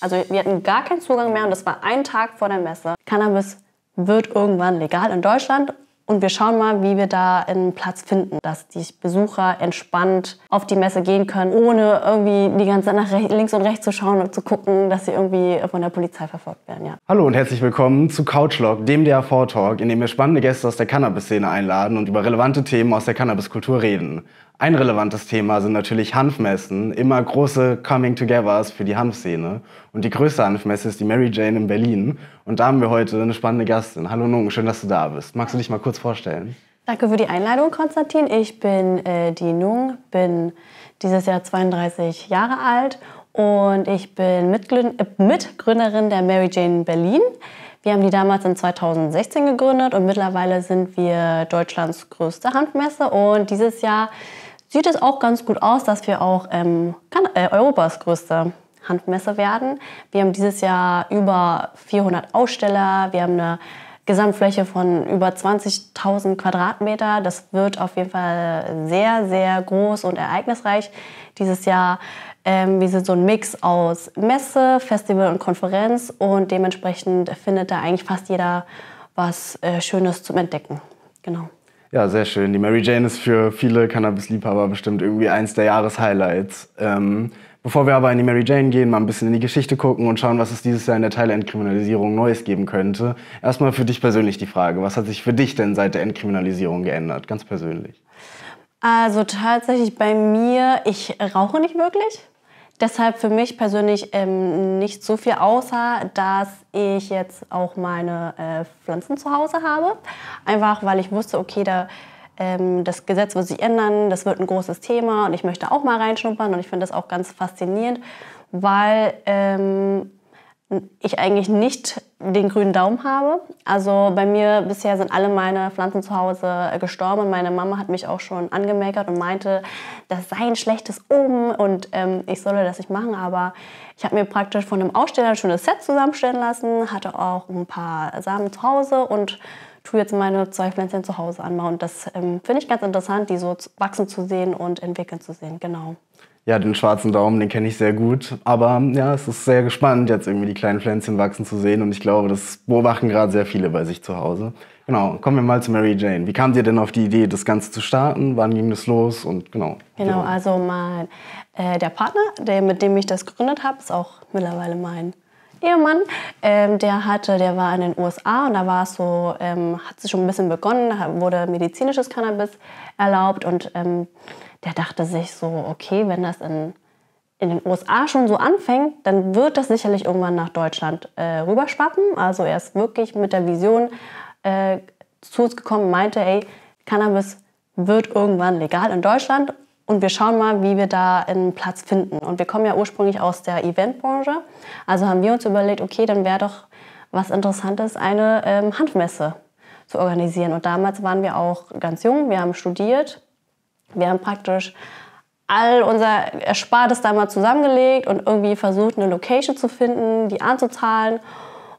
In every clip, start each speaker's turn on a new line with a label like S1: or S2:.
S1: Also wir hatten gar keinen Zugang mehr und das war ein Tag vor der Messe. Cannabis wird irgendwann legal in Deutschland und wir schauen mal, wie wir da einen Platz finden, dass die Besucher entspannt auf die Messe gehen können, ohne irgendwie die ganze Zeit nach links und rechts zu schauen und zu gucken, dass sie irgendwie von der Polizei verfolgt werden. Ja.
S2: Hallo und herzlich willkommen zu Couchlog, dem DAV-Talk, in dem wir spannende Gäste aus der Cannabis-Szene einladen und über relevante Themen aus der Cannabiskultur reden. Ein relevantes Thema sind natürlich Hanfmessen, immer große Coming-togethers für die Hanfszene. Und die größte Hanfmesse ist die Mary Jane in Berlin. Und da haben wir heute eine spannende Gastin. Hallo Nung, schön, dass du da bist. Magst du dich mal kurz vorstellen?
S1: Danke für die Einladung, Konstantin. Ich bin äh, die Nung, bin dieses Jahr 32 Jahre alt und ich bin äh, Mitgründerin der Mary Jane Berlin. Wir haben die damals in 2016 gegründet und mittlerweile sind wir Deutschlands größte Handmesse und dieses Jahr sieht es auch ganz gut aus, dass wir auch ähm, kann, äh, Europas größte Handmesse werden. Wir haben dieses Jahr über 400 Aussteller, wir haben eine Gesamtfläche von über 20.000 Quadratmeter. Das wird auf jeden Fall sehr, sehr groß und ereignisreich dieses Jahr. Ähm, wir sind so ein Mix aus Messe, Festival und Konferenz und dementsprechend findet da eigentlich fast jeder was äh, Schönes zum Entdecken. Genau.
S2: Ja, sehr schön. Die Mary Jane ist für viele Cannabis-Liebhaber bestimmt irgendwie eins der Jahreshighlights. Ähm, bevor wir aber in die Mary Jane gehen, mal ein bisschen in die Geschichte gucken und schauen, was es dieses Jahr in der Teilentkriminalisierung Neues geben könnte. Erstmal für dich persönlich die Frage, was hat sich für dich denn seit der Entkriminalisierung geändert, ganz persönlich?
S1: Also tatsächlich bei mir, ich rauche nicht wirklich deshalb für mich persönlich ähm, nicht so viel, außer dass ich jetzt auch meine äh, Pflanzen zu Hause habe. Einfach weil ich wusste, okay, da, ähm, das Gesetz wird sich ändern, das wird ein großes Thema und ich möchte auch mal reinschnuppern und ich finde das auch ganz faszinierend, weil ähm, ich eigentlich nicht den grünen Daumen habe. Also bei mir bisher sind alle meine Pflanzen zu Hause äh, gestorben. Meine Mama hat mich auch schon angemeckert und meinte, das sei ein schlechtes Oben und ähm, ich solle das nicht machen. Aber ich habe mir praktisch von einem Aussteller ein schönes Set zusammenstellen lassen, hatte auch ein paar Samen zu Hause und tue jetzt meine zwei Pflänzchen zu Hause anbauen. das ähm, finde ich ganz interessant, die so wachsen zu sehen und entwickeln zu sehen. Genau.
S2: Ja, den schwarzen Daumen, den kenne ich sehr gut. Aber ja, es ist sehr gespannt, jetzt irgendwie die kleinen Pflänzchen wachsen zu sehen. Und ich glaube, das beobachten gerade sehr viele bei sich zu Hause. Genau, kommen wir mal zu Mary Jane. Wie kam dir denn auf die Idee, das Ganze zu starten? Wann ging das los? Und genau. Genau,
S1: also mein äh, der Partner, der, mit dem ich das gegründet habe, ist auch mittlerweile mein Ehemann, ähm, der hatte, der war in den USA und da war es so, ähm, hat es schon ein bisschen begonnen, wurde medizinisches Cannabis erlaubt und ähm, der dachte sich so, okay, wenn das in, in den USA schon so anfängt, dann wird das sicherlich irgendwann nach Deutschland äh, rüberschwappen. Also er ist wirklich mit der Vision äh, zu uns gekommen, meinte, ey, Cannabis wird irgendwann legal in Deutschland und wir schauen mal, wie wir da einen Platz finden. Und wir kommen ja ursprünglich aus der Eventbranche. Also haben wir uns überlegt, okay, dann wäre doch was Interessantes, eine ähm, Handmesse zu organisieren. Und damals waren wir auch ganz jung, wir haben studiert, wir haben praktisch all unser Erspartes da mal zusammengelegt und irgendwie versucht, eine Location zu finden, die anzuzahlen.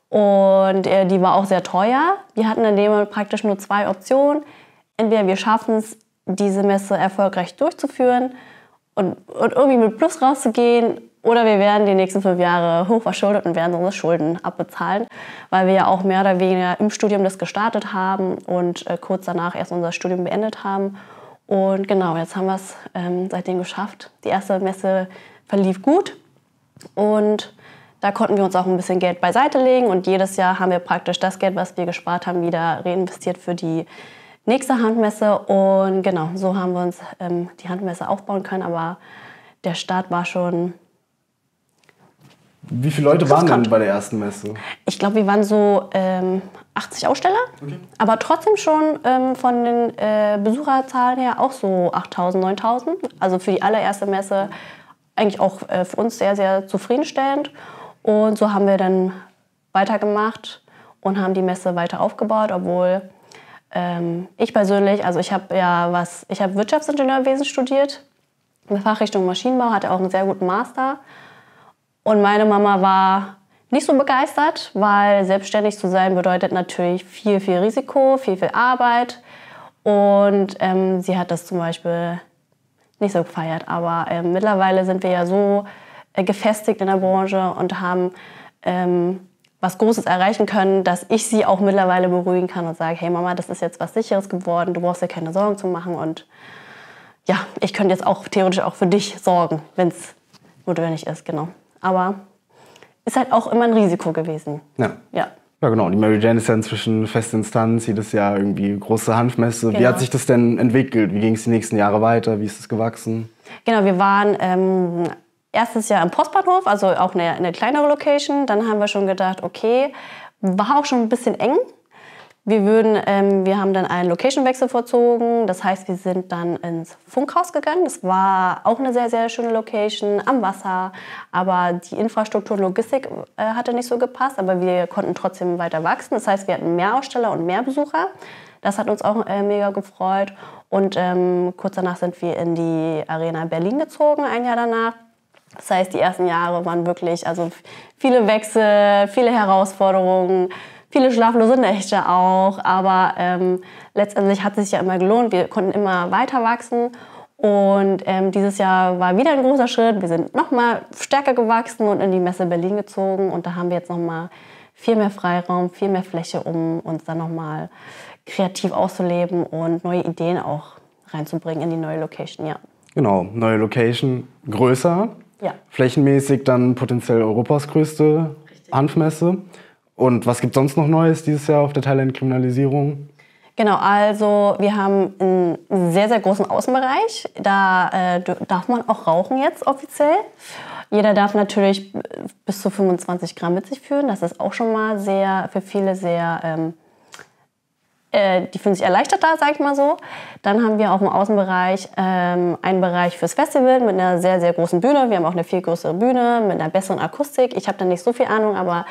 S1: Und äh, die war auch sehr teuer. Wir hatten dann praktisch nur zwei Optionen. Entweder wir schaffen es, diese Messe erfolgreich durchzuführen und, und irgendwie mit Plus rauszugehen. Oder wir werden die nächsten fünf Jahre hochverschuldet und werden unsere Schulden abbezahlen, weil wir ja auch mehr oder weniger im Studium das gestartet haben und äh, kurz danach erst unser Studium beendet haben. Und genau, jetzt haben wir es ähm, seitdem geschafft. Die erste Messe verlief gut und da konnten wir uns auch ein bisschen Geld beiseite legen und jedes Jahr haben wir praktisch das Geld, was wir gespart haben, wieder reinvestiert für die nächste Handmesse. Und genau, so haben wir uns ähm, die Handmesse aufbauen können. Aber der Start war schon.
S2: Wie viele Leute waren denn bei der ersten Messe?
S1: Ich glaube, wir waren so ähm, 80 Aussteller, okay. aber trotzdem schon ähm, von den äh, Besucherzahlen her auch so 8000, 9000. Also für die allererste Messe eigentlich auch äh, für uns sehr, sehr zufriedenstellend. Und so haben wir dann weitergemacht und haben die Messe weiter aufgebaut, obwohl ähm, ich persönlich, also ich habe ja was, ich habe Wirtschaftsingenieurwesen studiert, in Fachrichtung Maschinenbau, hatte auch einen sehr guten Master. Und meine Mama war nicht so begeistert, weil selbstständig zu sein bedeutet natürlich viel, viel Risiko, viel, viel Arbeit. Und ähm, sie hat das zum Beispiel nicht so gefeiert. Aber ähm, mittlerweile sind wir ja so äh, gefestigt in der Branche und haben ähm, was Großes erreichen können, dass ich sie auch mittlerweile beruhigen kann und sage, hey Mama, das ist jetzt was Sicheres geworden, du brauchst dir keine Sorgen zu machen und ja, ich könnte jetzt auch theoretisch auch für dich sorgen, wenn es notwendig ist, genau. Aber ist halt auch immer ein Risiko gewesen. Ja. ja.
S2: Ja, genau. Die Mary Jane ist ja inzwischen feste Instanz, jedes Jahr irgendwie große Hanfmesse. Genau. Wie hat sich das denn entwickelt? Wie ging es die nächsten Jahre weiter? Wie ist es gewachsen?
S1: Genau, wir waren ähm, erstes Jahr im Postbahnhof, also auch eine, eine kleinere Location. Dann haben wir schon gedacht, okay, war auch schon ein bisschen eng. Wir, würden, ähm, wir haben dann einen Location-Wechsel vollzogen. Das heißt, wir sind dann ins Funkhaus gegangen. Das war auch eine sehr, sehr schöne Location am Wasser. Aber die Infrastruktur und Logistik äh, hatte nicht so gepasst. Aber wir konnten trotzdem weiter wachsen. Das heißt, wir hatten mehr Aussteller und mehr Besucher. Das hat uns auch äh, mega gefreut. Und ähm, kurz danach sind wir in die Arena Berlin gezogen, ein Jahr danach. Das heißt, die ersten Jahre waren wirklich, also viele Wechsel, viele Herausforderungen, viele schlaflose Nächte auch. Aber ähm, letztendlich hat es sich ja immer gelohnt. Wir konnten immer weiter wachsen. Und ähm, dieses Jahr war wieder ein großer Schritt. Wir sind nochmal stärker gewachsen und in die Messe Berlin gezogen. Und da haben wir jetzt nochmal viel mehr Freiraum, viel mehr Fläche, um uns dann nochmal kreativ auszuleben und neue Ideen auch reinzubringen in die neue Location, ja.
S2: Genau, neue Location, größer, ja. Flächenmäßig dann potenziell Europas größte Richtig. Hanfmesse. Und was gibt sonst noch Neues dieses Jahr auf der Thailand-Kriminalisierung?
S1: Genau, also wir haben einen sehr, sehr großen Außenbereich. Da äh, darf man auch rauchen jetzt offiziell. Jeder darf natürlich äh, bis zu 25 Gramm mit sich führen. Das ist auch schon mal sehr, für viele sehr ähm, äh, die fühlen sich erleichtert da, sag ich mal so. Dann haben wir auch im Außenbereich ähm, einen Bereich fürs Festival mit einer sehr, sehr großen Bühne. Wir haben auch eine viel größere Bühne mit einer besseren Akustik. Ich habe da nicht so viel Ahnung, aber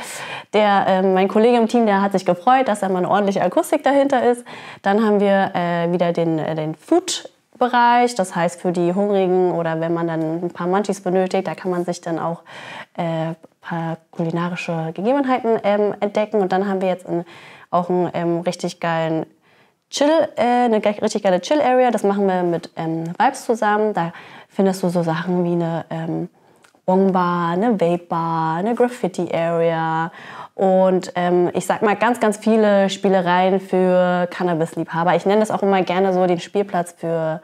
S1: der, äh, mein Kollege im Team, der hat sich gefreut, dass da mal eine ordentliche Akustik dahinter ist. Dann haben wir äh, wieder den, äh, den Food Bereich. Das heißt, für die Hungrigen oder wenn man dann ein paar Munchies benötigt, da kann man sich dann auch äh, ein paar kulinarische Gegebenheiten ähm, entdecken. Und dann haben wir jetzt einen auch einen ähm, richtig geilen Chill, äh, eine richtig geile Chill-Area. Das machen wir mit ähm, Vibes zusammen. Da findest du so Sachen wie eine ähm, Bongbar, eine Vape-Bar, eine Graffiti-Area und ähm, ich sag mal ganz, ganz viele Spielereien für Cannabis-Liebhaber. Ich nenne das auch immer gerne so den Spielplatz für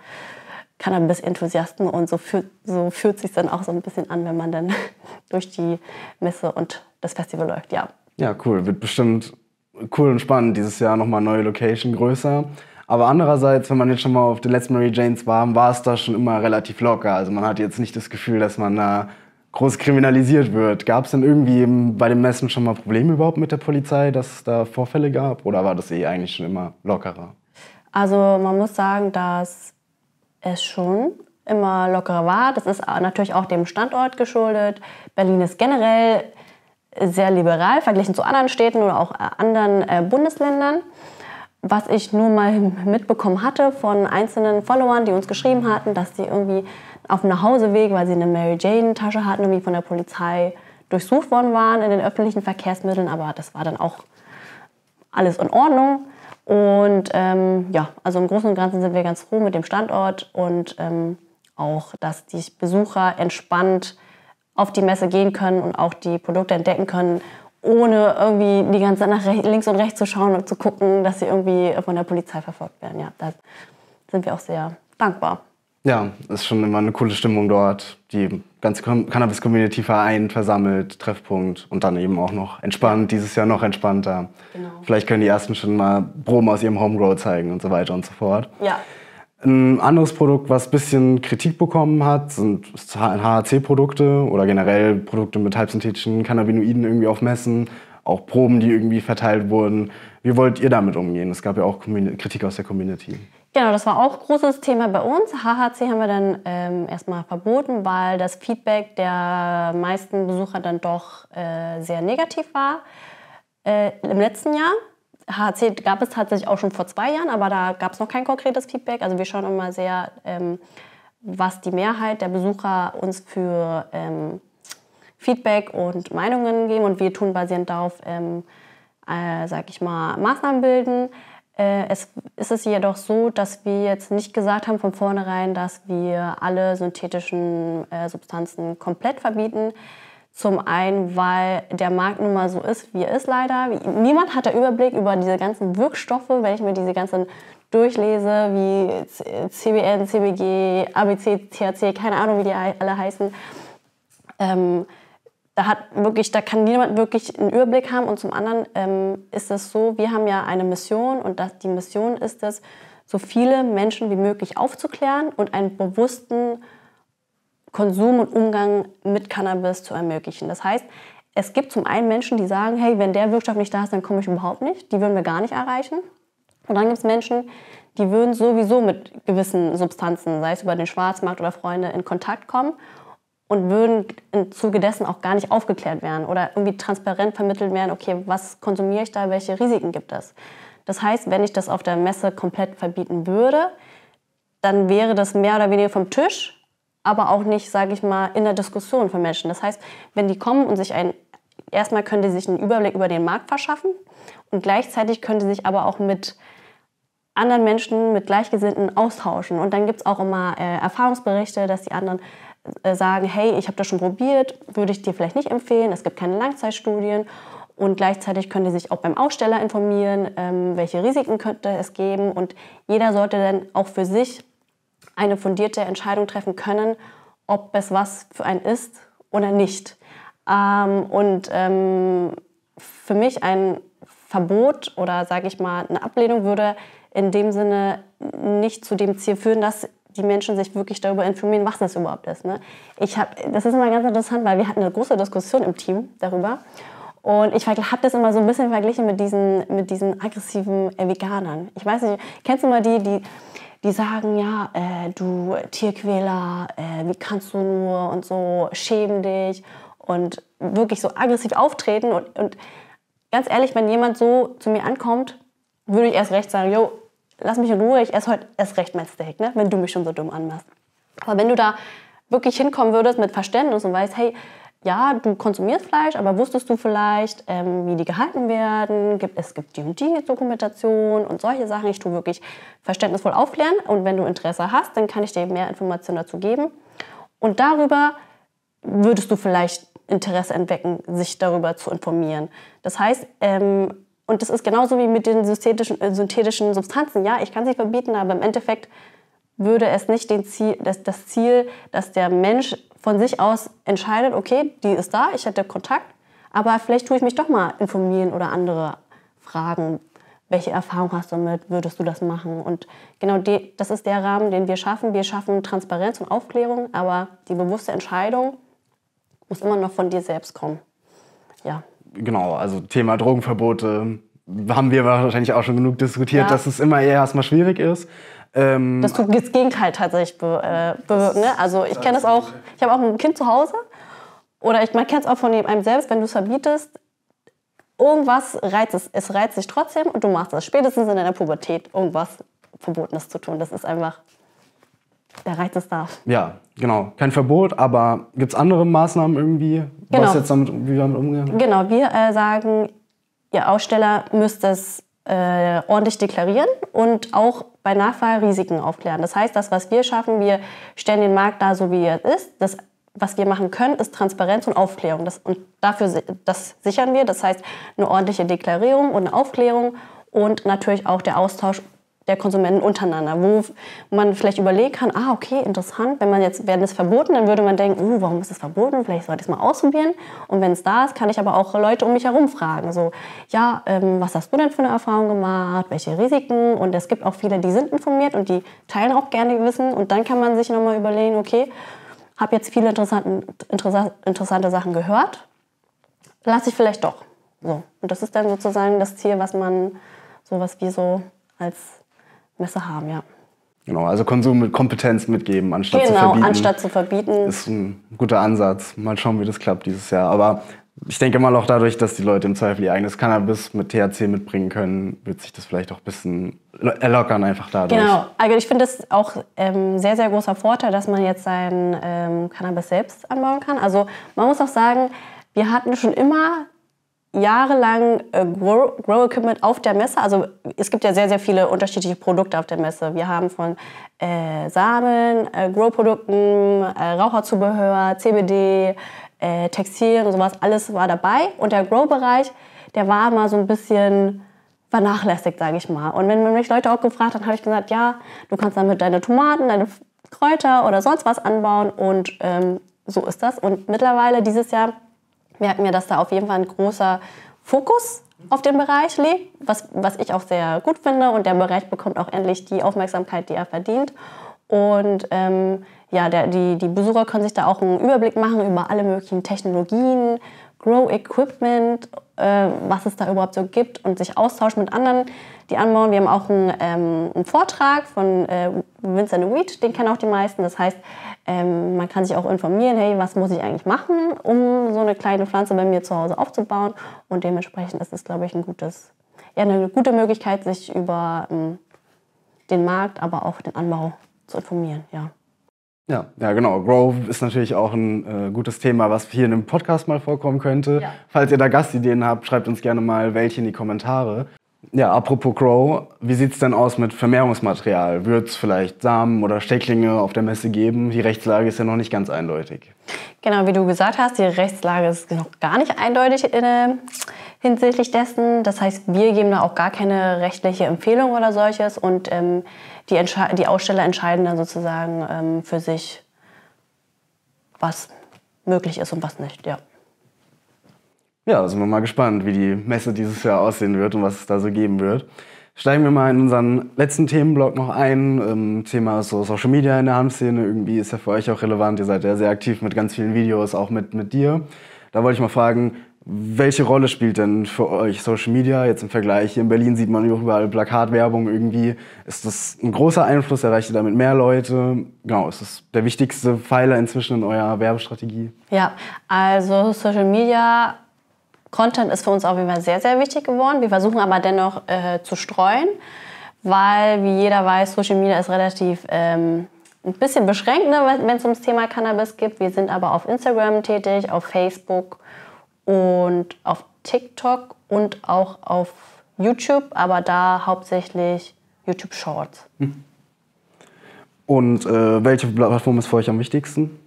S1: Cannabis-Enthusiasten und so, fühl, so fühlt sich dann auch so ein bisschen an, wenn man dann durch die Messe und das Festival läuft, ja.
S2: Ja, cool. Wird bestimmt cool und spannend. Dieses Jahr nochmal neue Location, größer. Aber andererseits, wenn man jetzt schon mal auf den letzten Mary Janes war, war es da schon immer relativ locker. Also man hat jetzt nicht das Gefühl, dass man da groß kriminalisiert wird. Gab es denn irgendwie bei den Messen schon mal Probleme überhaupt mit der Polizei, dass es da Vorfälle gab? Oder war das eh eigentlich schon immer lockerer?
S1: Also man muss sagen, dass es schon immer lockerer war. Das ist natürlich auch dem Standort geschuldet. Berlin ist generell sehr liberal verglichen zu anderen Städten oder auch äh, anderen äh, Bundesländern. Was ich nur mal mitbekommen hatte von einzelnen Followern, die uns geschrieben hatten, dass sie irgendwie auf dem Nachhauseweg, weil sie eine Mary Jane Tasche hatten, irgendwie von der Polizei durchsucht worden waren in den öffentlichen Verkehrsmitteln. Aber das war dann auch alles in Ordnung. Und ähm, ja, also im Großen und Ganzen sind wir ganz froh mit dem Standort und ähm, auch, dass die Besucher entspannt auf die Messe gehen können und auch die Produkte entdecken können, ohne irgendwie die ganze Zeit nach links und rechts zu schauen und zu gucken, dass sie irgendwie von der Polizei verfolgt werden. Ja, da sind wir auch sehr dankbar.
S2: Ja, ist schon immer eine coole Stimmung dort. Die ganze Cannabis-Community vereint, versammelt, Treffpunkt und dann eben auch noch entspannt, dieses Jahr noch entspannter. Genau. Vielleicht können die ersten schon mal Proben aus ihrem Homegrow zeigen und so weiter und so fort. Ja. Ein anderes Produkt, was ein bisschen Kritik bekommen hat, sind HAC-Produkte oder generell Produkte mit halbsynthetischen Cannabinoiden irgendwie auf Messen, auch Proben, die irgendwie verteilt wurden. Wie wollt ihr damit umgehen? Es gab ja auch Kritik aus der Community.
S1: Genau, das war auch ein großes Thema bei uns. HHC haben wir dann ähm, erstmal verboten, weil das Feedback der meisten Besucher dann doch äh, sehr negativ war äh, im letzten Jahr. HC gab es tatsächlich auch schon vor zwei Jahren, aber da gab es noch kein konkretes Feedback. Also wir schauen immer sehr, ähm, was die Mehrheit der Besucher uns für ähm, Feedback und Meinungen geben. Und wir tun basierend darauf, ähm, äh, sag ich mal, Maßnahmen bilden. Äh, es ist es jedoch so, dass wir jetzt nicht gesagt haben von vornherein, dass wir alle synthetischen äh, Substanzen komplett verbieten. Zum einen, weil der Markt nun mal so ist, wie er ist leider. Niemand hat der Überblick über diese ganzen Wirkstoffe, wenn ich mir diese ganzen durchlese, wie CBN, CBG, ABC, THC, keine Ahnung, wie die alle heißen. Ähm, da hat wirklich, da kann niemand wirklich einen Überblick haben. Und zum anderen ähm, ist es so, wir haben ja eine Mission und das, die Mission ist es, so viele Menschen wie möglich aufzuklären und einen bewussten Konsum und Umgang mit Cannabis zu ermöglichen. Das heißt, es gibt zum einen Menschen, die sagen, hey, wenn der Wirkstoff nicht da ist, dann komme ich überhaupt nicht. Die würden wir gar nicht erreichen. Und dann gibt es Menschen, die würden sowieso mit gewissen Substanzen, sei es über den Schwarzmarkt oder Freunde, in Kontakt kommen und würden im Zuge dessen auch gar nicht aufgeklärt werden oder irgendwie transparent vermittelt werden, okay, was konsumiere ich da, welche Risiken gibt es. Das heißt, wenn ich das auf der Messe komplett verbieten würde, dann wäre das mehr oder weniger vom Tisch, aber auch nicht, sage ich mal, in der Diskussion von Menschen. Das heißt, wenn die kommen und sich ein, erstmal können die sich einen Überblick über den Markt verschaffen und gleichzeitig können sie sich aber auch mit anderen Menschen, mit Gleichgesinnten austauschen. Und dann gibt es auch immer äh, Erfahrungsberichte, dass die anderen äh, sagen, hey, ich habe das schon probiert, würde ich dir vielleicht nicht empfehlen, es gibt keine Langzeitstudien. Und gleichzeitig können die sich auch beim Aussteller informieren, ähm, welche Risiken könnte es geben. Und jeder sollte dann auch für sich eine fundierte Entscheidung treffen können, ob es was für einen ist oder nicht. Ähm, und ähm, für mich ein Verbot oder sage ich mal eine Ablehnung würde in dem Sinne nicht zu dem Ziel führen, dass die Menschen sich wirklich darüber informieren, was das überhaupt ist. Ne? Ich hab, das ist immer ganz interessant, weil wir hatten eine große Diskussion im Team darüber. Und ich habe das immer so ein bisschen verglichen mit diesen, mit diesen aggressiven Veganern. Ich weiß nicht, kennst du mal die, die die sagen, ja, äh, du Tierquäler, äh, wie kannst du nur und so, schämen dich und wirklich so aggressiv auftreten. Und, und ganz ehrlich, wenn jemand so zu mir ankommt, würde ich erst recht sagen, jo, lass mich in Ruhe, ich esse heute erst recht mein Steak, ne? wenn du mich schon so dumm anmachst. Aber wenn du da wirklich hinkommen würdest mit Verständnis und weißt, hey, ja, du konsumierst Fleisch, aber wusstest du vielleicht, ähm, wie die gehalten werden? Gibt, es gibt die und die Dokumentation und solche Sachen. Ich tue wirklich verständnisvoll aufklären. Und wenn du Interesse hast, dann kann ich dir mehr Informationen dazu geben. Und darüber würdest du vielleicht Interesse entwecken, sich darüber zu informieren. Das heißt, ähm, und das ist genauso wie mit den synthetischen, äh, synthetischen Substanzen. Ja, ich kann sie verbieten, aber im Endeffekt würde es nicht den Ziel, das, das Ziel, dass der Mensch von sich aus entscheidet, okay, die ist da, ich hätte Kontakt, aber vielleicht tue ich mich doch mal informieren oder andere fragen, welche Erfahrung hast du damit, würdest du das machen? Und genau die, das ist der Rahmen, den wir schaffen. Wir schaffen Transparenz und Aufklärung, aber die bewusste Entscheidung muss immer noch von dir selbst kommen. Ja.
S2: Genau, also Thema Drogenverbote, haben wir wahrscheinlich auch schon genug diskutiert, ja. dass es immer eher erstmal schwierig ist. Ähm, das
S1: tut das Gegenteil tatsächlich äh, bewirken. Äh, be, ne? Also ich kenne es auch, ich habe auch ein Kind zu Hause oder ich, man kennt es auch von einem selbst, wenn du es verbietest, irgendwas reizt es, es reizt dich trotzdem und du machst es. spätestens in deiner Pubertät irgendwas Verbotenes zu tun. Das ist einfach der Reiz ist da.
S2: Ja, genau. Kein Verbot, aber gibt es andere Maßnahmen irgendwie, genau. was jetzt damit, wie wir damit umgehen?
S1: Genau, wir äh, sagen, Ihr Aussteller müsst es äh, ordentlich deklarieren und auch bei Nachfall Risiken aufklären. Das heißt, das, was wir schaffen, wir stellen den Markt da so, wie er ist. Das, was wir machen können, ist Transparenz und Aufklärung. Das, und dafür das sichern wir. Das heißt, eine ordentliche Deklarierung und eine Aufklärung und natürlich auch der Austausch der Konsumenten untereinander, wo man vielleicht überlegen kann, ah, okay, interessant, wenn man jetzt, werden es verboten, dann würde man denken, uh, warum ist es verboten, vielleicht sollte ich es mal ausprobieren. Und wenn es da ist, kann ich aber auch Leute um mich herum fragen, so, also, ja, ähm, was hast du denn für eine Erfahrung gemacht, welche Risiken? Und es gibt auch viele, die sind informiert und die teilen auch gerne Wissen. Und dann kann man sich nochmal überlegen, okay, habe jetzt viele interessante, interessante Sachen gehört, lasse ich vielleicht doch. So. Und das ist dann sozusagen das Ziel, was man sowas wie so als Messe haben, ja.
S2: Genau, also Konsum mit Kompetenz mitgeben, anstatt genau, zu verbieten. Genau, anstatt
S1: zu verbieten. Ist
S2: ein guter Ansatz. Mal schauen, wie das klappt dieses Jahr. Aber ich denke mal auch dadurch, dass die Leute im Zweifel ihr eigenes Cannabis mit THC mitbringen können, wird sich das vielleicht auch ein bisschen erlockern einfach dadurch. Genau,
S1: also ich finde es auch ähm, sehr, sehr großer Vorteil, dass man jetzt sein ähm, Cannabis selbst anbauen kann. Also man muss auch sagen, wir hatten schon immer jahrelang äh, Grow, Grow, Equipment auf der Messe. Also es gibt ja sehr, sehr viele unterschiedliche Produkte auf der Messe. Wir haben von äh, Samen, äh, Grow-Produkten, äh, Raucherzubehör, CBD, äh, Textilien und sowas. Alles war dabei. Und der Grow-Bereich, der war mal so ein bisschen vernachlässigt, sage ich mal. Und wenn man mich Leute auch gefragt hat, habe ich gesagt, ja, du kannst damit deine Tomaten, deine Kräuter oder sonst was anbauen. Und ähm, so ist das. Und mittlerweile dieses Jahr merken wir, dass da auf jeden Fall ein großer Fokus auf den Bereich liegt, was, was ich auch sehr gut finde. Und der Bereich bekommt auch endlich die Aufmerksamkeit, die er verdient. Und ähm, ja, der, die, die Besucher können sich da auch einen Überblick machen über alle möglichen Technologien, Grow Equipment, äh, was es da überhaupt so gibt und sich austauschen mit anderen, die anbauen. Wir haben auch einen, ähm, einen Vortrag von äh, Vincent Wheat, den kennen auch die meisten. Das heißt, ähm, man kann sich auch informieren, hey, was muss ich eigentlich machen, um so eine kleine Pflanze bei mir zu Hause aufzubauen. Und dementsprechend ist es, glaube ich, ein gutes, ja, eine gute Möglichkeit, sich über ähm, den Markt, aber auch den Anbau zu informieren. Ja.
S2: Ja, ja, genau. Grow ist natürlich auch ein äh, gutes Thema, was hier in einem Podcast mal vorkommen könnte. Ja. Falls ihr da Gastideen habt, schreibt uns gerne mal welche in die Kommentare. Ja, apropos Grow, wie sieht es denn aus mit Vermehrungsmaterial? Wird es vielleicht Samen oder Stecklinge auf der Messe geben? Die Rechtslage ist ja noch nicht ganz eindeutig.
S1: Genau, wie du gesagt hast, die Rechtslage ist noch gar nicht eindeutig in, äh, hinsichtlich dessen. Das heißt, wir geben da auch gar keine rechtliche Empfehlung oder solches und ähm, die, die, Aussteller entscheiden dann sozusagen ähm, für sich, was möglich ist und was nicht. Ja.
S2: Ja, sind wir mal gespannt, wie die Messe dieses Jahr aussehen wird und was es da so geben wird. Steigen wir mal in unseren letzten Themenblock noch ein. Ähm, Thema ist so Social Media in der Handszene. Irgendwie ist ja für euch auch relevant. Ihr seid ja sehr aktiv mit ganz vielen Videos, auch mit, mit dir. Da wollte ich mal fragen, welche Rolle spielt denn für euch Social Media jetzt im Vergleich? Hier in Berlin sieht man überall Plakatwerbung irgendwie. Ist das ein großer Einfluss? Erreicht ihr damit mehr Leute? Genau, ist das der wichtigste Pfeiler inzwischen in eurer Werbestrategie?
S1: Ja, also Social Media Content ist für uns auf jeden Fall sehr, sehr wichtig geworden. Wir versuchen aber dennoch äh, zu streuen, weil, wie jeder weiß, Social Media ist relativ ähm, ein bisschen beschränkt, ne, wenn es ums Thema Cannabis geht. Wir sind aber auf Instagram tätig, auf Facebook und auf TikTok und auch auf YouTube, aber da hauptsächlich YouTube Shorts.
S2: Und äh, welche Plattform ist für euch am wichtigsten?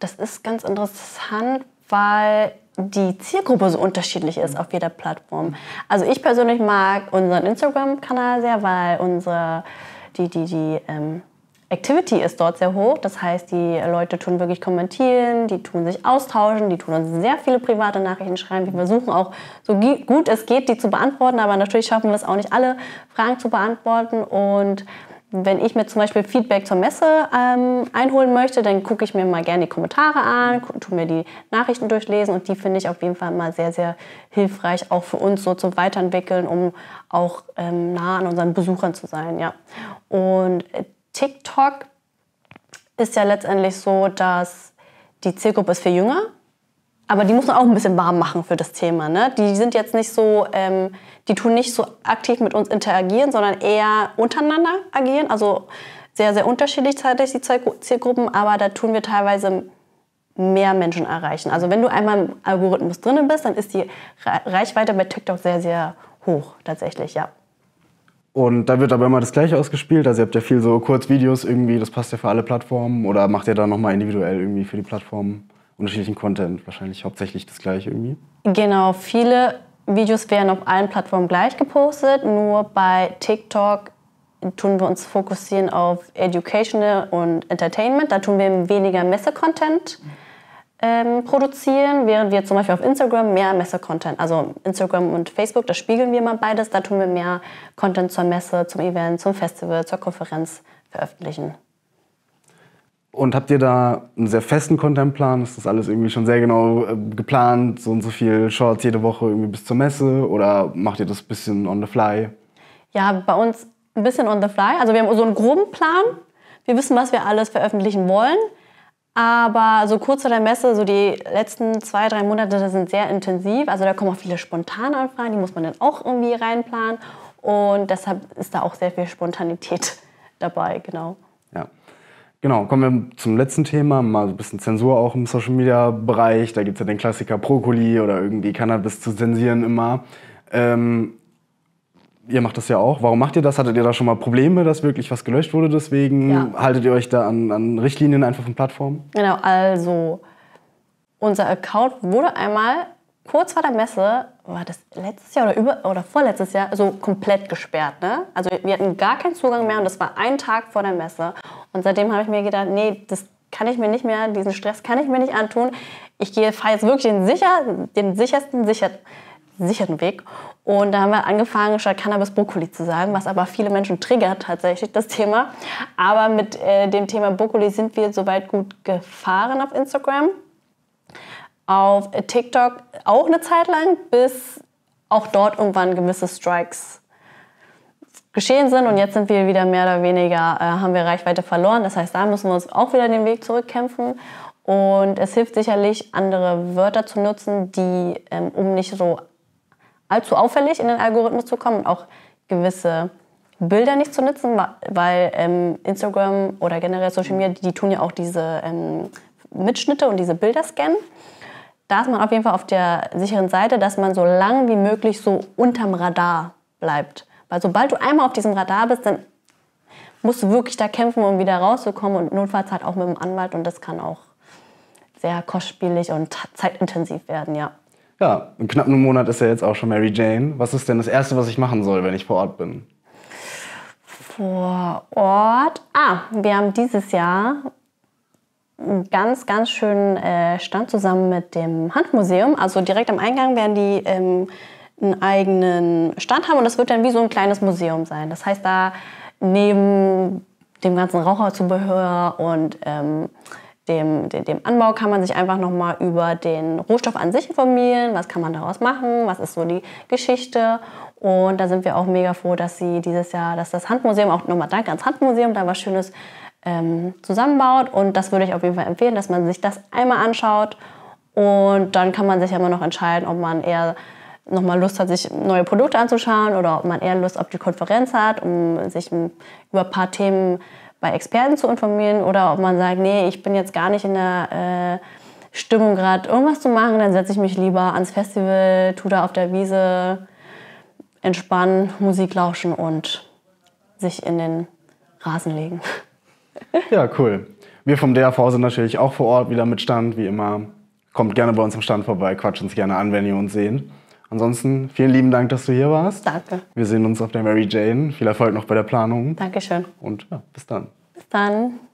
S1: Das ist ganz interessant, weil die Zielgruppe so unterschiedlich ist auf jeder Plattform. Also ich persönlich mag unseren Instagram-Kanal sehr, weil unsere die, die, die ähm, Activity ist dort sehr hoch. Das heißt, die Leute tun wirklich kommentieren, die tun sich austauschen, die tun uns sehr viele private Nachrichten schreiben. Wir versuchen auch so gut es geht, die zu beantworten, aber natürlich schaffen wir es auch nicht alle Fragen zu beantworten und wenn ich mir zum Beispiel Feedback zur Messe ähm, einholen möchte, dann gucke ich mir mal gerne die Kommentare an, tue mir die Nachrichten durchlesen und die finde ich auf jeden Fall mal sehr, sehr hilfreich, auch für uns so zu weiterentwickeln, um auch ähm, nah an unseren Besuchern zu sein. Ja. Und äh, TikTok ist ja letztendlich so, dass die Zielgruppe ist viel jünger aber die muss man auch ein bisschen warm machen für das Thema. Ne? Die sind jetzt nicht so, ähm, die tun nicht so aktiv mit uns interagieren, sondern eher untereinander agieren. Also sehr, sehr unterschiedlich zeitlich die Zielgruppen, aber da tun wir teilweise mehr Menschen erreichen. Also wenn du einmal im Algorithmus drin bist, dann ist die Reichweite bei TikTok sehr, sehr hoch tatsächlich, ja.
S2: Und da wird aber immer das Gleiche ausgespielt. Also ihr habt ja viel so Kurzvideos irgendwie, das passt ja für alle Plattformen oder macht ihr da nochmal individuell irgendwie für die Plattformen? unterschiedlichen Content, wahrscheinlich hauptsächlich das gleiche irgendwie.
S1: Genau, viele Videos werden auf allen Plattformen gleich gepostet, nur bei TikTok tun wir uns fokussieren auf Educational und Entertainment. Da tun wir weniger Messe-Content ähm, produzieren, während wir zum Beispiel auf Instagram mehr Messe-Content, also Instagram und Facebook, da spiegeln wir mal beides, da tun wir mehr Content zur Messe, zum Event, zum Festival, zur Konferenz veröffentlichen.
S2: Und habt ihr da einen sehr festen Contentplan? Ist das alles irgendwie schon sehr genau äh, geplant? So und so viel Shorts jede Woche irgendwie bis zur Messe? Oder macht ihr das ein bisschen on the fly?
S1: Ja, bei uns ein bisschen on the fly. Also wir haben so einen groben Plan. Wir wissen, was wir alles veröffentlichen wollen. Aber so kurz vor der Messe, so die letzten zwei, drei Monate, sind sehr intensiv. Also da kommen auch viele Anfragen, die muss man dann auch irgendwie reinplanen. Und deshalb ist da auch sehr viel Spontanität dabei, genau.
S2: Genau, kommen wir zum letzten Thema, mal so ein bisschen Zensur auch im Social Media Bereich. Da gibt es ja den Klassiker Brokkoli oder irgendwie Cannabis zu zensieren immer. Ähm, ihr macht das ja auch. Warum macht ihr das? Hattet ihr da schon mal Probleme, dass wirklich was gelöscht wurde deswegen? Ja. Haltet ihr euch da an, an Richtlinien einfach von Plattformen?
S1: Genau, also unser Account wurde einmal kurz vor der Messe war das letztes Jahr oder über oder vorletztes Jahr so komplett gesperrt, ne? Also wir hatten gar keinen Zugang mehr und das war ein Tag vor der Messe. Und seitdem habe ich mir gedacht, nee, das kann ich mir nicht mehr, diesen Stress kann ich mir nicht antun. Ich gehe fahre jetzt wirklich den sicher, den sichersten sicher, sicheren Weg. Und da haben wir angefangen, statt Cannabis Brokkoli zu sagen, was aber viele Menschen triggert tatsächlich das Thema. Aber mit äh, dem Thema Brokkoli sind wir soweit gut gefahren auf Instagram auf TikTok auch eine Zeit lang, bis auch dort irgendwann gewisse Strikes geschehen sind und jetzt sind wir wieder mehr oder weniger, äh, haben wir Reichweite verloren. Das heißt, da müssen wir uns auch wieder den Weg zurückkämpfen. Und es hilft sicherlich, andere Wörter zu nutzen, die, ähm, um nicht so allzu auffällig in den Algorithmus zu kommen und auch gewisse Bilder nicht zu nutzen, weil ähm, Instagram oder generell Social Media, die tun ja auch diese ähm, Mitschnitte und diese Bilder scannen da ist man auf jeden Fall auf der sicheren Seite, dass man so lang wie möglich so unterm Radar bleibt. Weil sobald du einmal auf diesem Radar bist, dann musst du wirklich da kämpfen, um wieder rauszukommen und notfalls halt auch mit dem Anwalt und das kann auch sehr kostspielig und zeitintensiv werden, ja.
S2: Ja, in knapp einem Monat ist ja jetzt auch schon Mary Jane. Was ist denn das Erste, was ich machen soll, wenn ich vor Ort bin?
S1: Vor Ort? Ah, wir haben dieses Jahr ganz, ganz schönen äh, Stand zusammen mit dem Handmuseum. Also direkt am Eingang werden die ähm, einen eigenen Stand haben und das wird dann wie so ein kleines Museum sein. Das heißt, da neben dem ganzen Raucherzubehör und ähm, dem, dem, dem, Anbau kann man sich einfach nochmal über den Rohstoff an sich informieren, was kann man daraus machen, was ist so die Geschichte. Und da sind wir auch mega froh, dass sie dieses Jahr, dass das Handmuseum, auch nochmal Dank ans Handmuseum, da was Schönes ähm, zusammenbaut. Und das würde ich auf jeden Fall empfehlen, dass man sich das einmal anschaut. Und dann kann man sich ja immer noch entscheiden, ob man eher nochmal Lust hat, sich neue Produkte anzuschauen oder ob man eher Lust auf die Konferenz hat, um sich über ein paar Themen bei Experten zu informieren oder ob man sagt, nee, ich bin jetzt gar nicht in der äh, Stimmung gerade irgendwas zu machen, dann setze ich mich lieber ans Festival, tu da auf der Wiese, entspannen, Musik lauschen und sich in den Rasen legen.
S2: Ja, cool. Wir vom DAV sind natürlich auch vor Ort wieder mit Stand, wie immer. Kommt gerne bei uns am Stand vorbei, quatscht uns gerne an, wenn ihr uns seht. Ansonsten vielen lieben Dank, dass du hier warst. Danke. Wir sehen uns auf der Mary Jane. Viel Erfolg noch bei der Planung. Dankeschön. Und ja, bis dann.
S1: Bis dann.